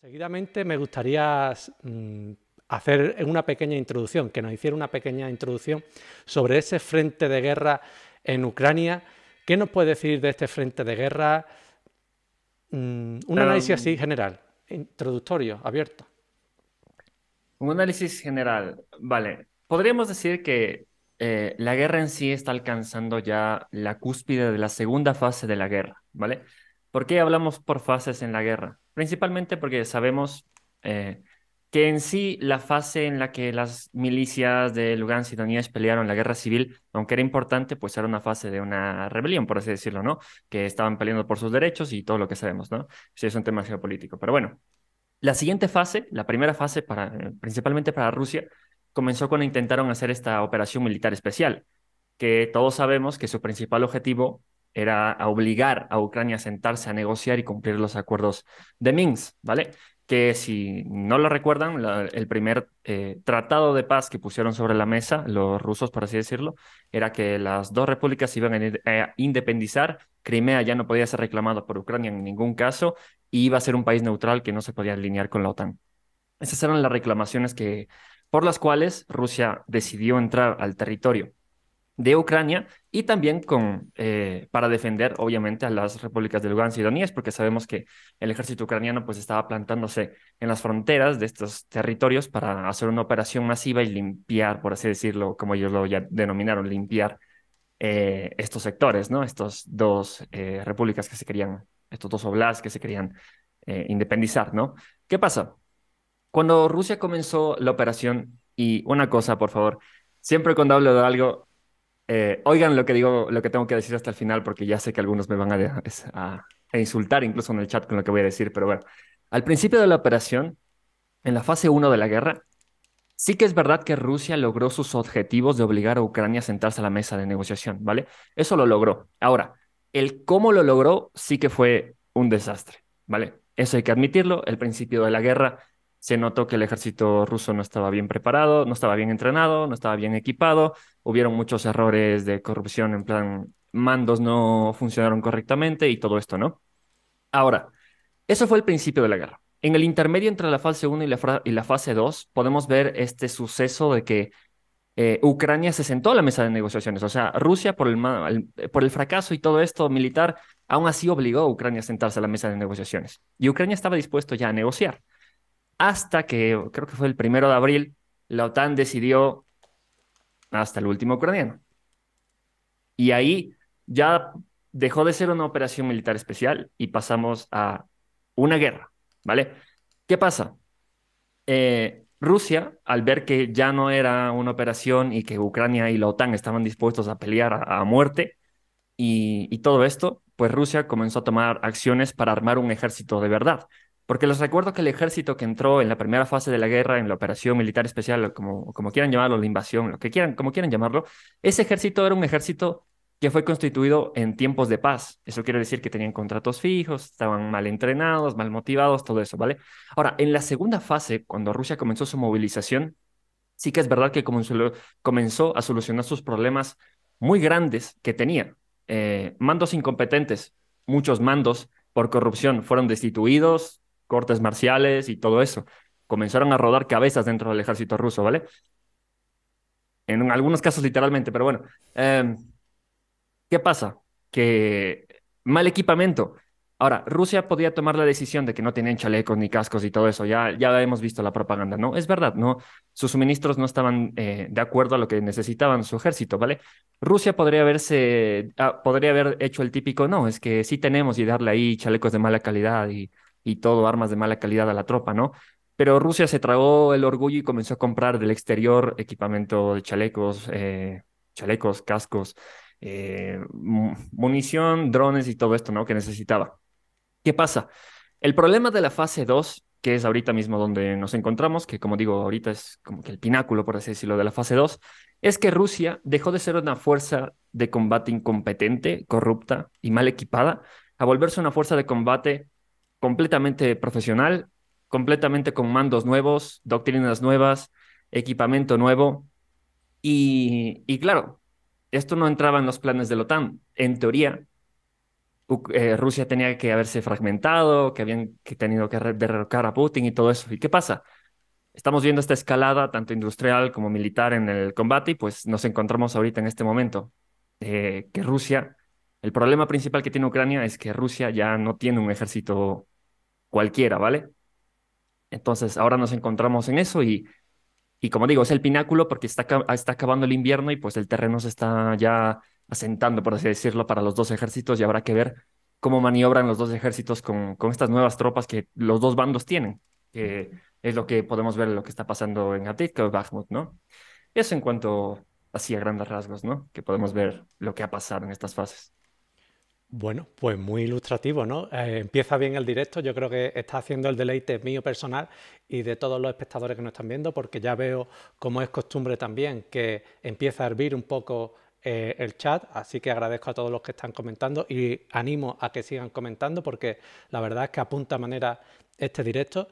Seguidamente me gustaría mm, hacer una pequeña introducción, que nos hiciera una pequeña introducción sobre ese frente de guerra en Ucrania. ¿Qué nos puede decir de este frente de guerra? Mm, un análisis así mm, general, introductorio, abierto. Un análisis general, vale. Podríamos decir que eh, la guerra en sí está alcanzando ya la cúspide de la segunda fase de la guerra, ¿vale? ¿Por qué hablamos por fases en la guerra? Principalmente porque sabemos eh, que en sí la fase en la que las milicias de Lugansk y Donetsk pelearon la guerra civil, aunque era importante, pues era una fase de una rebelión, por así decirlo, ¿no? Que estaban peleando por sus derechos y todo lo que sabemos, ¿no? Si es un tema geopolítico. Pero bueno, la siguiente fase, la primera fase, para, eh, principalmente para Rusia, comenzó cuando intentaron hacer esta operación militar especial, que todos sabemos que su principal objetivo era obligar a Ucrania a sentarse a negociar y cumplir los acuerdos de Minsk, ¿vale? Que si no lo recuerdan, el primer eh, tratado de paz que pusieron sobre la mesa los rusos, por así decirlo, era que las dos repúblicas iban a, eh, independizar, Crimea ya no podía ser reclamada por Ucrania en ningún caso y iba a ser un país neutral que no se podía alinear con la OTAN. Esas eran las reclamaciones que, por las cuales Rusia decidió entrar al territorio de Ucrania y también con, eh, para defender, obviamente, a las repúblicas de Lugansk y Donetsk, porque sabemos que el ejército ucraniano pues, estaba plantándose en las fronteras de estos territorios para hacer una operación masiva y limpiar, por así decirlo, como ellos lo ya denominaron, limpiar eh, estos sectores, ¿no? estos dos eh, repúblicas que se querían, estos dos oblasts que se querían independizar, ¿no? ¿Qué pasa? Cuando Rusia comenzó la operación, y una cosa, por favor, siempre cuando hablo de algo, eh, oigan lo que digo, lo que tengo que decir hasta el final, porque ya sé que algunos me van a, insultar incluso en el chat con lo que voy a decir, pero bueno. Al principio de la operación, en la fase 1 de la guerra, Sí que es verdad que Rusia logró sus objetivos de obligar a Ucrania a sentarse a la mesa de negociación, ¿vale? Eso lo logró. Ahora, el cómo lo logró sí que fue un desastre, ¿vale? Eso hay que admitirlo. El principio de la guerra se notó que el ejército ruso no estaba bien preparado, no estaba bien entrenado, no estaba bien equipado, hubieron muchos errores de corrupción, en plan, mandos no funcionaron correctamente y todo esto, ¿no? Ahora, eso fue el principio de la guerra. En el intermedio entre la fase 1 y la, fase 2 podemos ver este suceso de que eh, Ucrania se sentó a la mesa de negociaciones. O sea, Rusia, por el, por el fracaso y todo esto militar, aún así obligó a Ucrania a sentarse a la mesa de negociaciones. Y Ucrania estaba dispuesto ya a negociar hasta que creo que fue el primero de abril, la OTAN decidió hasta el último ucraniano. Y ahí ya dejó de ser una operación militar especial y pasamos a una guerra, ¿vale? ¿Qué pasa? Eh, Rusia, al ver que ya no era una operación y que Ucrania y la OTAN estaban dispuestos a pelear a, muerte y todo esto, pues Rusia comenzó a tomar acciones para armar un ejército de verdad. Porque les recuerdo que el ejército que entró en la primera fase de la guerra, en la operación militar especial, como, como quieran llamarlo, la invasión, lo que quieran, como quieran llamarlo, ese ejército era un ejército que fue constituido en tiempos de paz. Eso quiere decir que tenían contratos fijos, estaban mal entrenados, mal motivados, todo eso, ¿vale? Ahora, en la segunda fase, cuando Rusia comenzó su movilización, sí que es verdad que comenzó a solucionar sus problemas muy grandes que tenía. Eh, mandos incompetentes, muchos mandos por corrupción fueron destituidos, cortes marciales y todo eso. Comenzaron a rodar cabezas dentro del ejército ruso, ¿vale? En algunos casos literalmente, pero bueno. Em, ¿Qué pasa? Que mal equipamiento. Ahora, Rusia podía tomar la decisión de que no tenían chalecos ni cascos y todo eso. Ya, ya hemos visto la propaganda, ¿no? Es verdad, ¿no? Sus suministros no estaban eh, de acuerdo a lo que necesitaban su ejército, ¿vale? Rusia podría haberse, ah, podría haber hecho el típico, no, es que sí tenemos y darle ahí chalecos de mala calidad y y todo armas de mala calidad a la tropa, ¿no? Pero Rusia se tragó el orgullo y comenzó a comprar del exterior equipamiento de chalecos, eh, chalecos, cascos, eh, munición, drones y todo esto, ¿no? Que necesitaba. ¿Qué pasa? El problema de la fase 2, que es ahorita mismo donde nos encontramos, que como digo, ahorita es como que el pináculo, por así decirlo, de la fase 2, es que Rusia dejó de ser una fuerza de combate incompetente, corrupta y mal equipada, a volverse una fuerza de combate completamente profesional, completamente con mandos nuevos, doctrinas nuevas, equipamiento nuevo. Y, claro, esto no entraba en los planes de la OTAN. En teoría, eh, Rusia tenía que haberse fragmentado, que habían que tenido que derrocar a Putin y todo eso. ¿Y qué pasa? Estamos viendo esta escalada, tanto industrial como militar, en el combate y pues nos encontramos ahorita en este momento eh, que Rusia el problema principal que tiene Ucrania es que Rusia ya no tiene un ejército cualquiera, ¿vale? Entonces ahora nos encontramos en eso y, y como digo, es el pináculo porque está, está acabando el invierno y pues el terreno se está ya asentando, por así decirlo, para los dos ejércitos y habrá que ver cómo maniobran los dos ejércitos con, con estas nuevas tropas que los dos bandos tienen, que es lo que podemos ver lo que está pasando en Atitka o Bakhmut, ¿no? Eso en cuanto así a grandes rasgos, ¿no? Que podemos ver lo que ha pasado en estas fases. Bueno, pues muy ilustrativo, ¿no? Eh, empieza bien el directo, yo creo que está haciendo el deleite mío personal y de todos los espectadores que nos están viendo, porque ya veo, como es costumbre también, que empieza a hervir un poco eh, el chat, así que agradezco a todos los que están comentando y animo a que sigan comentando porque la verdad es que apunta manera este directo